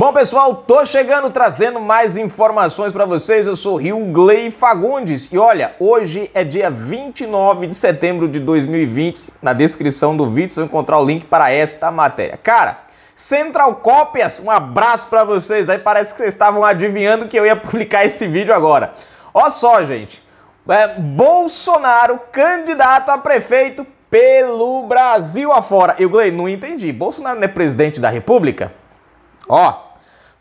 Bom, pessoal, tô chegando trazendo mais informações para vocês. Eu sou Rio Glei Fagundes e olha, hoje é dia 29 de setembro de 2020. Na descrição do vídeo você vai encontrar o link para esta matéria. Cara, Central Cópias, um abraço para vocês. Aí parece que vocês estavam adivinhando que eu ia publicar esse vídeo agora. Olha só, gente. É, Bolsonaro candidato a prefeito pelo Brasil afora. Eu, Glei, não entendi. Bolsonaro não é presidente da República? Ó,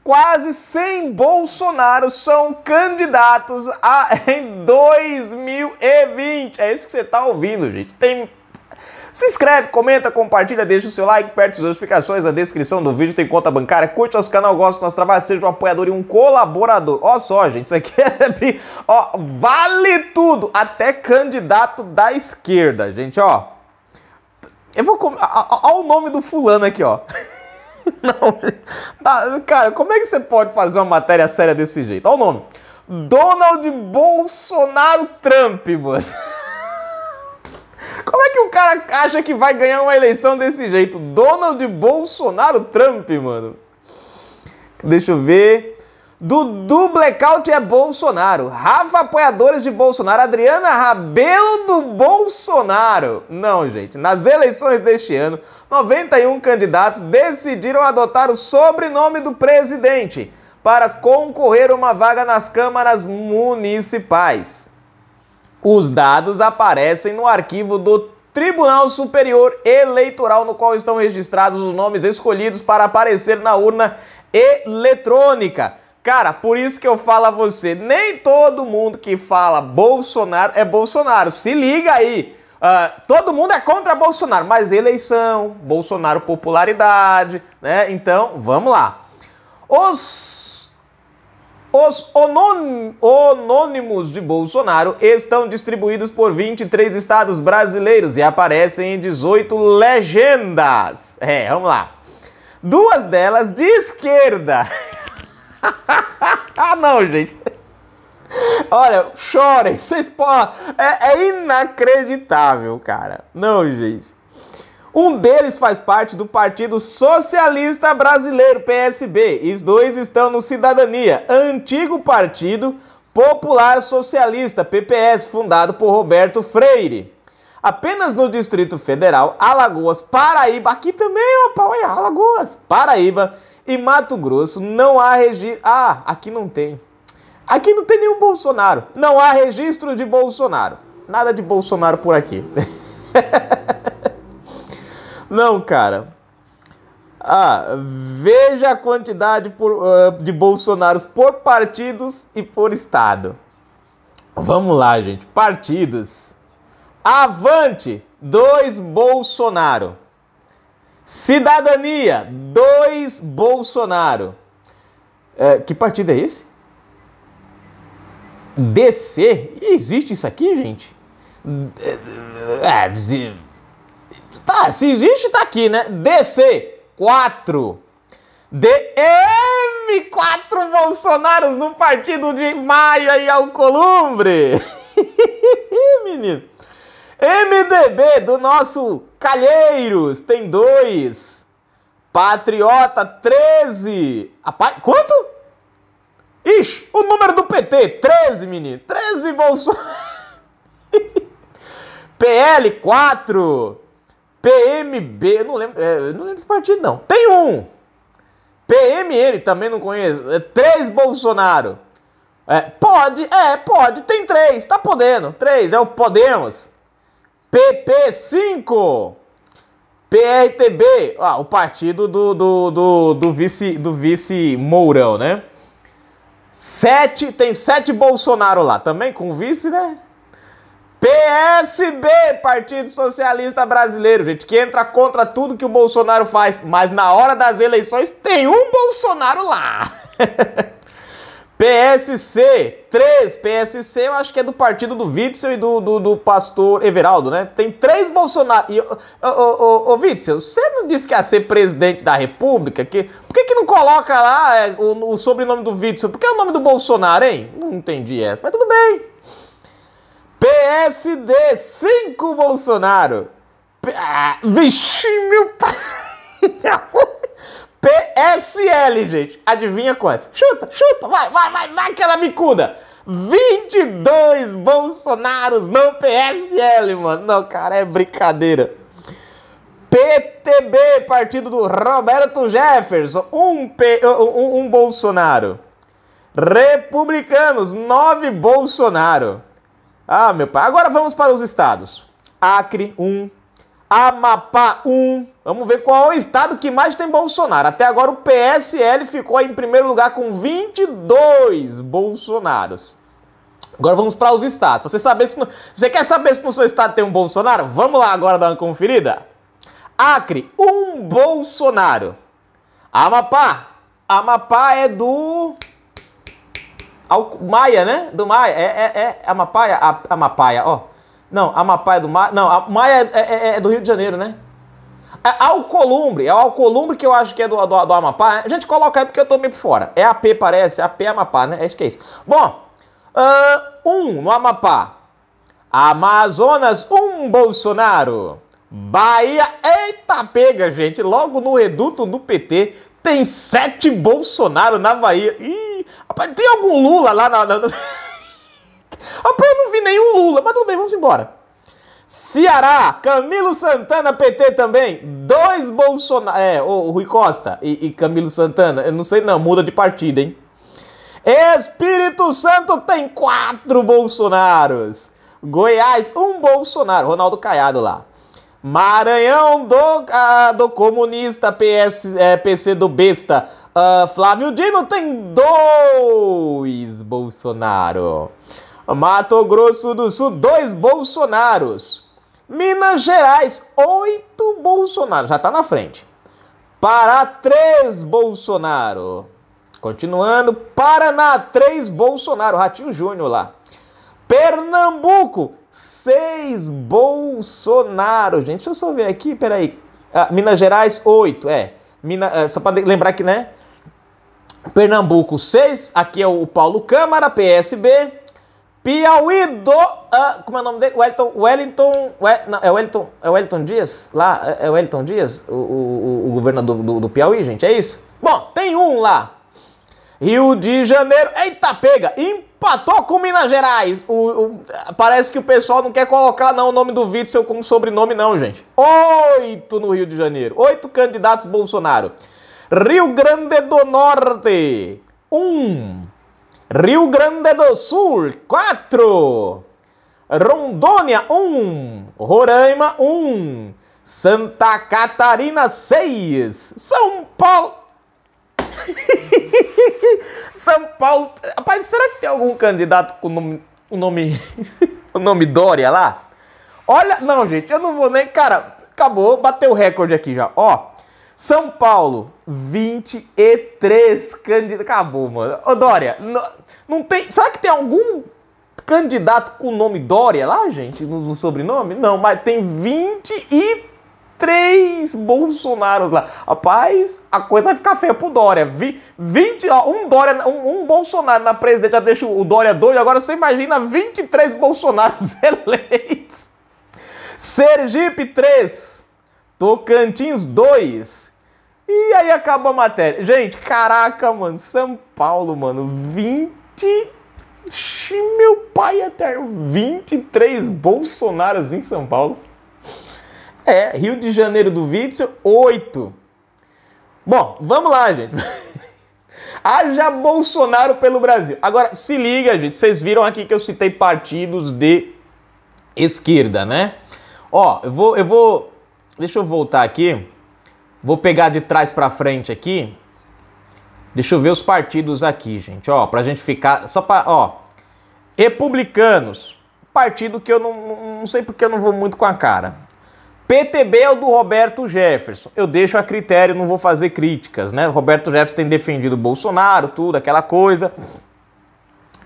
quase 100 Bolsonaros são candidatos a, em 2020. É isso que você está ouvindo, gente. Tem se inscreve, comenta, compartilha, deixa o seu like, perto as notificações, na descrição do vídeo tem conta bancária, curte nosso canal, gosta do nosso trabalho, seja um apoiador e um colaborador. Ó só, gente, isso aqui é... Ó, vale tudo, até candidato da esquerda, gente, ó. Eu vou... Olha o nome do fulano aqui, ó. Não, tá, cara, como é que você pode fazer uma matéria séria desse jeito? Olha o nome. Donald Bolsonaro Trump, mano. Como é que o cara acha que vai ganhar uma eleição desse jeito? Donald Bolsonaro Trump, mano. Deixa eu ver. Dudu Blackout é Bolsonaro. Rafa apoiadores de Bolsonaro. Adriana Rabelo do Bolsonaro. Não, gente. Nas eleições deste ano, 91 candidatos decidiram adotar o sobrenome do presidente para concorrer a uma vaga nas câmaras municipais. Os dados aparecem no arquivo do Tribunal Superior Eleitoral, no qual estão registrados os nomes escolhidos para aparecer na urna eletrônica. Cara, por isso que eu falo a você, nem todo mundo que fala Bolsonaro é Bolsonaro. Se liga aí. Uh, todo mundo é contra Bolsonaro, mas eleição, Bolsonaro popularidade, né? Então, vamos lá. Os, os anônimos de Bolsonaro estão distribuídos por 23 estados brasileiros e aparecem em 18 legendas. É, vamos lá. Duas delas de esquerda. ah, não, gente. Olha, chorem, vocês podem. É, é inacreditável, cara. Não, gente. Um deles faz parte do Partido Socialista Brasileiro, PSB. E os dois estão no Cidadania, antigo partido Popular Socialista, PPS, fundado por Roberto Freire. Apenas no Distrito Federal, Alagoas, Paraíba, aqui também, ó, olha, Alagoas, Paraíba em Mato Grosso não há registro. Ah, aqui não tem. Aqui não tem nenhum Bolsonaro. Não há registro de Bolsonaro. Nada de Bolsonaro por aqui. não, cara. Ah, veja a quantidade por, uh, de Bolsonaros por partidos e por estado. Vamos lá, gente. Partidos. Avante, dois Bolsonaro. Cidadania, dois Bolsonaro. É, que partido é esse? DC? Existe isso aqui, gente? É, se... É, é, é, tá, se existe, tá aqui, né? DC, 4. DM, 4 Bolsonaros no partido de Maia e Alcolumbre. Menino. MDB do nosso Calheiros tem dois. Patriota 13. Rapaz, quanto? Ixi, o número do PT, 13, menino. 13 Bolsonaro. PL 4. PMB, eu não lembro, é, eu não lembro desse partido não. Tem um. PMN também não conheço. É, três Bolsonaro. É, pode, é, pode. Tem três, tá podendo. Três, é o Podemos. PP5. PRTB, ah, o partido do, do, do, do, vice, do vice Mourão, né? Sete, tem sete Bolsonaro lá, também com vice, né? PSB, Partido Socialista Brasileiro, gente, que entra contra tudo que o Bolsonaro faz, mas na hora das eleições tem um Bolsonaro lá. PSC 3, PSC eu acho que é do partido do Witzel e do, do, do pastor Everaldo, né? Tem três Bolsonaro. E, ô, ô, ô, ô Witzel, você não disse que ia ser presidente da República? Que, por que, que não coloca lá é, o, o, sobrenome do Witzel? Por que é o nome do Bolsonaro, hein? Não entendi essa, mas tudo bem. PSD 5 Bolsonaro. Ah, vixe, meu pai. PSL, gente. Adivinha quanto? Chuta, chuta, vai, vai, vai, dá aquela bicuda. 22 Bolsonaros no PSL, mano. Não, cara, é brincadeira. PTB, partido do Roberto Jefferson, um, P, uh, uh, um, um Bolsonaro. Republicanos, nove Bolsonaro. Ah, meu pai. Agora vamos para os estados. Acre, um. Amapá 1. Vamos ver qual é o estado que mais tem Bolsonaro. Até agora o PSL ficou em primeiro lugar com 22 Bolsonaros. Agora vamos para os estados. Você saber se você quer saber se no seu estado tem um Bolsonaro? Vamos lá agora dar uma conferida. Acre, um Bolsonaro. Amapá. Amapá é do Maia, né? Do Maia. É, é, é Amapaia, a, ó. Não, Amapá é do Maia. Não, a Maia é, é, é, é, do Rio de Janeiro, né? É Alcolumbre, é o Alcolumbre que eu acho que é do, do, do Amapá, né? A gente coloca aí porque eu tô meio por fora. É AP, parece, AP é Amapá, né? É isso que é isso. Bom, uh, um no Amapá. Amazonas, um Bolsonaro. Bahia, eita pega, gente. Logo no reduto do PT, tem sete Bolsonaro na Bahia. Ih, rapaz, tem algum Lula lá na... na... nenhum Lula, mas tudo bem, vamos embora. Ceará, Camilo Santana, PT também. Dois Bolsonaro. É, o Rui Costa e, e Camilo Santana. Eu não sei, não, muda de partido, hein? Espírito Santo tem quatro Bolsonaros. Goiás, um Bolsonaro. Ronaldo Caiado lá. Maranhão do, ah, do comunista PS, é PC do besta. Ah, Flávio Dino tem dois Bolsonaro. Mato Grosso do Sul, dois Bolsonaros. Minas Gerais, oito Bolsonaro, já está na frente. Pará, três Bolsonaro. Continuando, Paraná, três Bolsonaro, Ratinho Júnior lá. Pernambuco, seis Bolsonaro. Gente, deixa eu só ver aqui, peraí. Ah, Minas Gerais, oito, é. Mina, ah, só para lembrar que, né? Pernambuco, seis. Aqui é o Paulo Câmara, PSB. Piauí do. Uh, como é o nome dele? Wellington. Wellington. não, é Wellington. É Wellington Dias? Lá? É, é Wellington Dias? O, o, o governador do, do, Piauí, gente? É isso? Bom, tem um lá. Rio de Janeiro. Eita, pega! Empatou com Minas Gerais. O, o parece que o pessoal não quer colocar não, o nome do Witzel como sobrenome, não, gente. Oito no Rio de Janeiro. Oito candidatos Bolsonaro. Rio Grande do Norte. Um. Rio Grande do Sul, 4. Rondônia, 1. Um. Roraima, 1. Um. Santa Catarina, 6. São Paulo. São Paulo. Rapaz, será que tem algum candidato com o nome. O nome, o nome Dória lá? Olha, não, gente, eu não vou nem. Cara, acabou, bateu o recorde aqui já. Ó, são Paulo, 23 candidatos. Acabou, mano. Ô, Dória, não, não tem. Será que tem algum candidato com o nome Dória lá, gente? No, no sobrenome? Não, mas tem 23 Bolsonaros lá. Rapaz, a coisa vai ficar feia pro Dória. Vi, 20, ó, um Dória, um, um Bolsonaro na presidente já deixa o Dória doido. Agora você imagina 23 Bolsonaros eleitos. Sergipe 3, Tocantins 2, e aí acaba a matéria. Gente, caraca, mano, São Paulo, mano, 20. Meu pai eterno, 23 Bolsonaros em São Paulo. É, Rio de Janeiro do Vídeo, 8. Bom, vamos lá, gente. Haja Bolsonaro pelo Brasil. Agora, se liga, gente. Vocês viram aqui que eu citei partidos de esquerda, né? Ó, eu vou. Eu vou deixa eu voltar aqui. Vou pegar de trás para frente aqui. Deixa eu ver os partidos aqui, gente. Ó, pra gente ficar. Só pra. Ó. Republicanos. Partido que eu não, não sei porque eu não vou muito com a cara. PTB é o do Roberto Jefferson. Eu deixo a critério, não vou fazer críticas, né? O Roberto Jefferson tem defendido Bolsonaro, tudo, aquela coisa.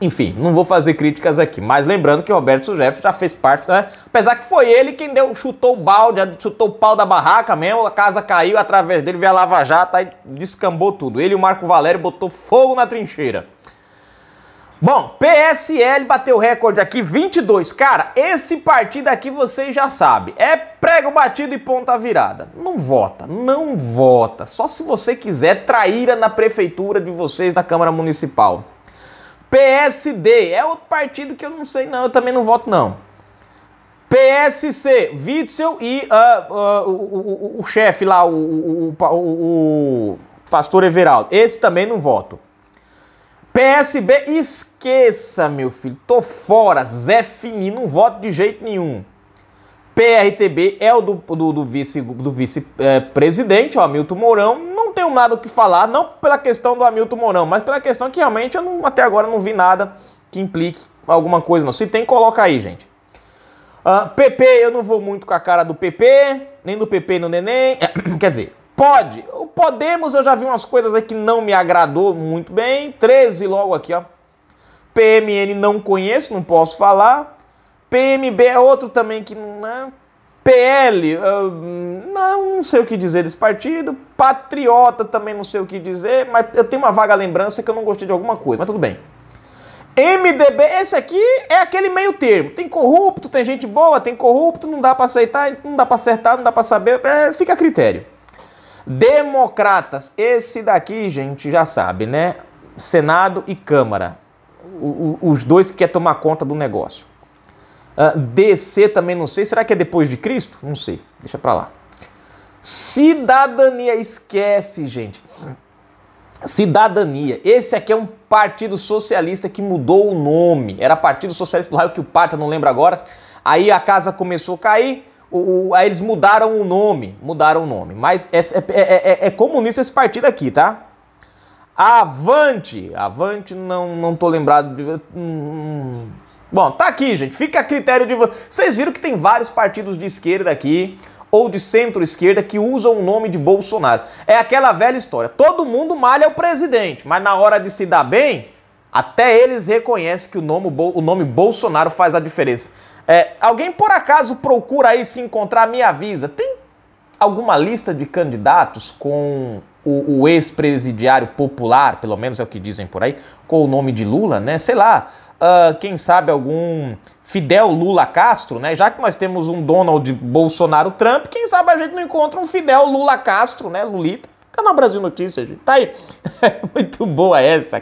Enfim, não vou fazer críticas aqui, mas lembrando que o Roberto Jefferson já fez parte, né? Apesar que foi ele quem deu, chutou o balde, chutou o pau da barraca mesmo, a casa caiu através dele, veio a Lava Jato, e descambou tudo. Ele e o Marco Valério botou fogo na trincheira. Bom, PSL bateu recorde aqui, 22. Cara, esse partido aqui vocês já sabem. É prego batido e ponta virada. Não vota, não vota. Só se você quiser traíra na prefeitura de vocês, da Câmara Municipal. PSD é outro partido que eu não sei, não, eu também não voto, não. PSC, Witzel e uh, uh, o, o, o chefe lá, o, o, pastor Everaldo. Esse também não voto. PSB, esqueça, meu filho. Tô fora. Zé Fini, não voto de jeito nenhum. PRTB é o do, do, do vice-presidente, do vice, é, presidente, ó, Milton Mourão tenho nada o que falar, não pela questão do Hamilton Mourão, mas pela questão que realmente eu não, até agora não vi nada que implique alguma coisa, não. Se tem, coloca aí, gente. Uh, ah, PP, eu não vou muito com a cara do PP, nem do PP no neném. Quer dizer, pode. O Podemos, eu já vi umas coisas aí que não me agradou muito bem. 13 logo aqui, ó. PMN não conheço, não posso falar. PMB é outro também que não. Né? PL, não sei o que dizer desse partido. Patriota também não sei o que dizer, mas eu tenho uma vaga lembrança que eu não gostei de alguma coisa, mas tudo bem. MDB, esse aqui é aquele meio termo. Tem corrupto, tem gente boa, tem corrupto, não dá para aceitar, não dá para acertar, não dá para saber, é, fica a critério. Democratas, esse daqui, gente, já sabe, né? Senado e Câmara, os dois que quer tomar conta do negócio. Uh, DC também não sei. Será que é depois de Cristo? Não sei. Deixa pra lá. Cidadania, esquece, gente. Cidadania. Esse aqui é um partido socialista que mudou o nome. Era Partido Socialista do Raio que o Pata, não lembro agora. Aí a casa começou a cair. O, o, aí eles mudaram o nome. Mudaram o nome. Mas é, é, é, é comunista esse partido aqui, tá? Avante. Avante, não, não tô lembrado. De... Hum, Bom, tá aqui, gente. Fica a critério de vocês. Vocês viram que tem vários partidos de esquerda aqui ou de centro-esquerda que usam o nome de Bolsonaro. É aquela velha história. Todo mundo malha o presidente, mas na hora de se dar bem, até eles reconhecem que o nome, o nome Bolsonaro faz a diferença. É, alguém por acaso procura aí se encontrar, me avisa. Tem alguma lista de candidatos com o, o ex-presidiário popular, pelo menos é o que dizem por aí, com o nome de Lula, né? Sei lá, uh, quem sabe algum Fidel Lula Castro, né? Já que nós temos um Donald Bolsonaro Trump, quem sabe a gente não encontra um Fidel Lula Castro, né? Lulita. Canal Brasil Notícias, gente. Tá aí. Muito boa essa.